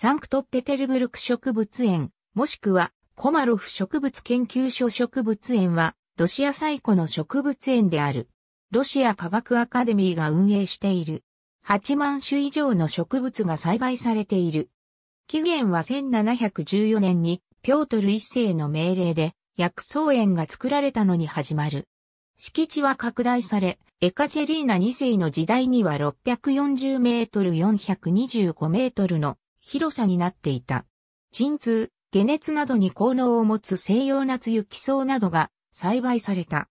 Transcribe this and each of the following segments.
サンクトペテルブルク植物園、もしくはコマロフ植物研究所植物園は、ロシア最古の植物園である。ロシア科学アカデミーが運営している。8万種以上の植物が栽培されている。起源は1714年に、ピョートル一世の命令で、薬草園が作られたのに始まる。敷地は拡大され、エカチェリーナ2世の時代には640メートル425メートルの広さになっていた。鎮痛、解熱などに効能を持つ西洋夏雪草などが栽培された。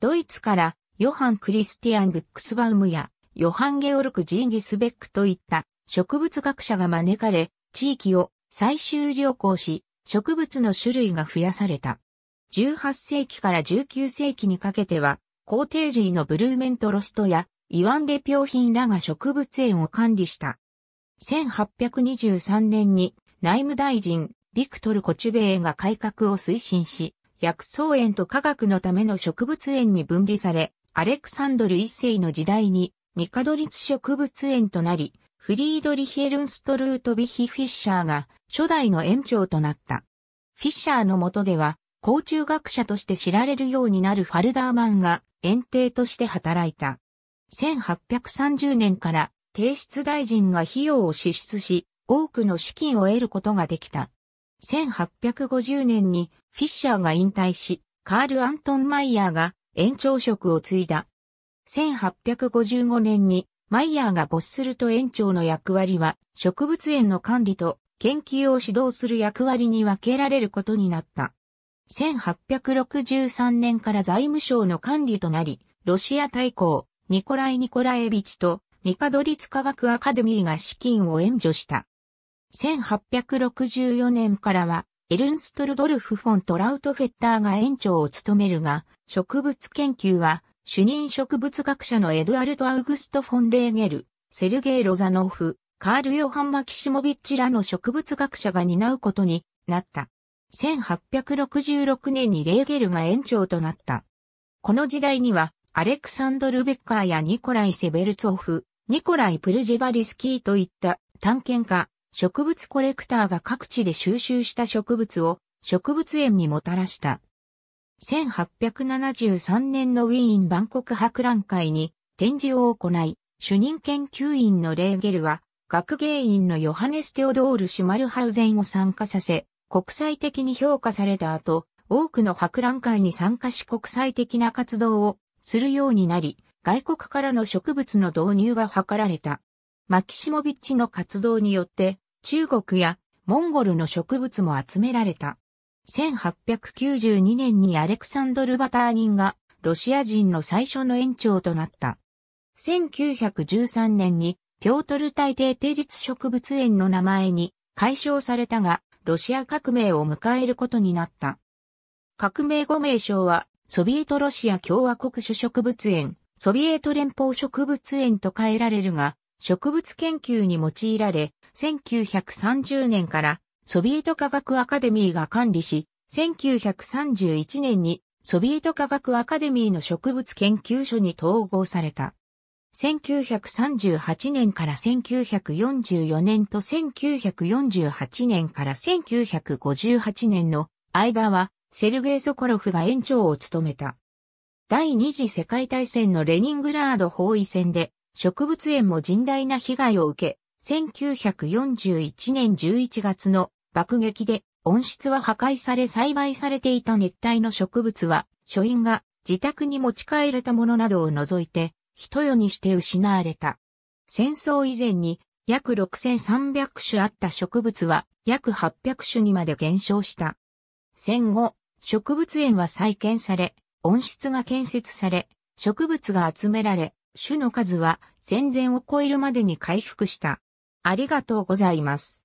ドイツからヨハン・クリスティアン・ブックスバウムやヨハン・ゲオルク・ジーギスベックといった植物学者が招かれ、地域を最終旅行し、植物の種類が増やされた。18世紀から19世紀にかけては、コーテージーのブルーメントロストやイワンデピョヒ品らが植物園を管理した。1823年に内務大臣、ビクトル・コチュベーが改革を推進し、薬草園と科学のための植物園に分離され、アレクサンドル一世の時代に、ミカドリツ植物園となり、フリードリヒエルンストルートビヒ・フィッシャーが初代の園長となった。フィッシャーの下では、甲虫学者として知られるようになるファルダーマンが園庭として働いた。1830年から提出大臣が費用を支出し、多くの資金を得ることができた。1850年にフィッシャーが引退し、カール・アントン・マイヤーが園長職を継いだ。1855年にマイヤーが没すると園長の役割は植物園の管理と研究を指導する役割に分けられることになった。1863年から財務省の管理となり、ロシア大公、ニコライ・ニコラエビチとミカドリツ科学アカデミーが資金を援助した。1864年からは、エルンストルドルフ・フォン・トラウトフェッターが園長を務めるが、植物研究は、主任植物学者のエドアルト・アウグスト・フォン・レーゲル、セルゲイ・ロザノフ、カール・ヨハン・マキシモビッチらの植物学者が担うことになった。1866年にレーゲルが園長となった。この時代には、アレクサンドル・ベッカーやニコライ・セベルツォフ、ニコライ・プルジェバリスキーといった探検家、植物コレクターが各地で収集した植物を植物園にもたらした。1873年のウィーン万国博覧会に展示を行い、主任研究員のレーゲルは、学芸員のヨハネス・テオドール・シュマルハウゼンを参加させ、国際的に評価された後、多くの博覧会に参加し国際的な活動をするようになり、外国からの植物の導入が図られた。マキシモビッチの活動によって、中国やモンゴルの植物も集められた。1892年にアレクサンドル・バターニンがロシア人の最初の園長となった。1913年にピョートル大帝定立植物園の名前に改称されたが、ロシア革命を迎えることになった。革命後名称は、ソビエトロシア共和国主植物園、ソビエト連邦植物園と変えられるが、植物研究に用いられ、1930年からソビエト科学アカデミーが管理し、1931年にソビエト科学アカデミーの植物研究所に統合された。1938年から1944年と1948年から1958年の間はセルゲイ・ソコロフが園長を務めた。第二次世界大戦のレニングラード包囲戦で植物園も甚大な被害を受け、1941年11月の爆撃で温室は破壊され栽培されていた熱帯の植物は書院が自宅に持ち帰れたものなどを除いて人世にして失われた。戦争以前に約6300種あった植物は約800種にまで減少した。戦後、植物園は再建され、温室が建設され、植物が集められ、種の数は戦前を超えるまでに回復した。ありがとうございます。